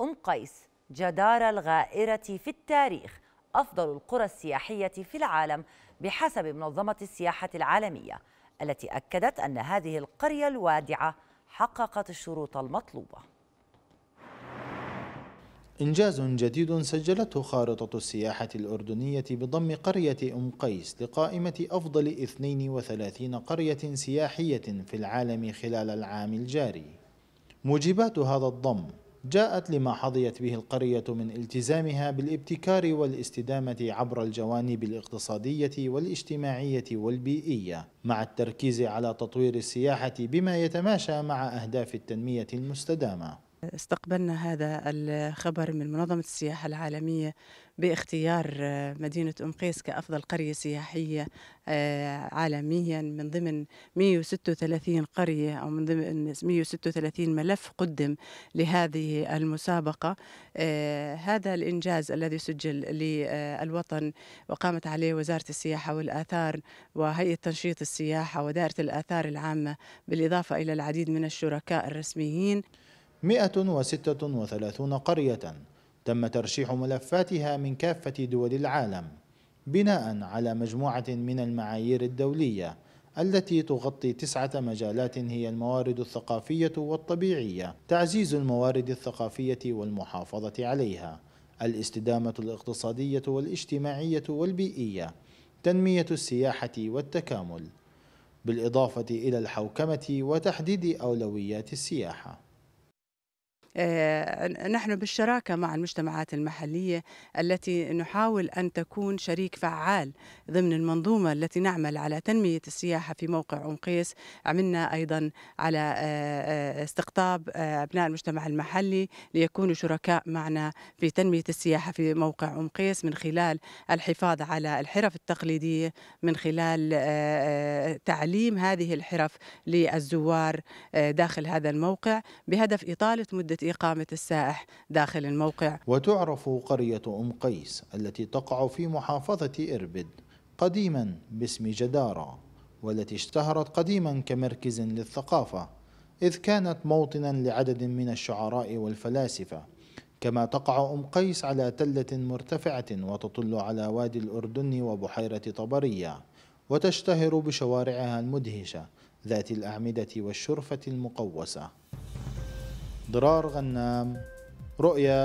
أم قيس جدار الغائرة في التاريخ أفضل القرى السياحية في العالم بحسب منظمة السياحة العالمية التي أكدت أن هذه القرية الوادعة حققت الشروط المطلوبة إنجاز جديد سجلته خارطة السياحة الأردنية بضم قرية أم قيس لقائمة أفضل 32 قرية سياحية في العالم خلال العام الجاري. موجبات هذا الضم جاءت لما حظيت به القرية من التزامها بالابتكار والاستدامة عبر الجوانب الاقتصادية والاجتماعية والبيئية، مع التركيز على تطوير السياحة بما يتماشى مع أهداف التنمية المستدامة. استقبلنا هذا الخبر من منظمة السياحة العالمية باختيار آه، مدينة أم قيس كأفضل قرية سياحية آه، عالميا من ضمن 136 قرية أو من ضمن 136 ملف قدم لهذه المسابقة آه، هذا الإنجاز الذي سجل للوطن وقامت عليه وزارة السياحة والآثار وهيئة تنشيط السياحة ودائرة الآثار العامة بالإضافة إلى العديد من الشركاء الرسميين 136 قرية تم ترشيح ملفاتها من كافة دول العالم بناء على مجموعة من المعايير الدولية التي تغطي تسعة مجالات هي الموارد الثقافية والطبيعية تعزيز الموارد الثقافية والمحافظة عليها الاستدامة الاقتصادية والاجتماعية والبيئية تنمية السياحة والتكامل بالإضافة إلى الحوكمة وتحديد أولويات السياحة آه، نحن بالشراكه مع المجتمعات المحليه التي نحاول ان تكون شريك فعال ضمن المنظومه التي نعمل على تنميه السياحه في موقع ام قيس عملنا ايضا على آه، آه، استقطاب ابناء المجتمع المحلي ليكونوا شركاء معنا في تنميه السياحه في موقع ام قيس من خلال الحفاظ على الحرف التقليديه من خلال تعليم هذه الحرف للزوار داخل هذا الموقع بهدف اطاله مده إقامة السائح داخل الموقع وتعرف قرية أم قيس التي تقع في محافظة إربد قديما باسم جدارة والتي اشتهرت قديما كمركز للثقافة إذ كانت موطنا لعدد من الشعراء والفلاسفة كما تقع أم قيس على تلة مرتفعة وتطل على وادي الأردن وبحيرة طبرية وتشتهر بشوارعها المدهشة ذات الأعمدة والشرفة المقوسة ضرار غنام رؤيا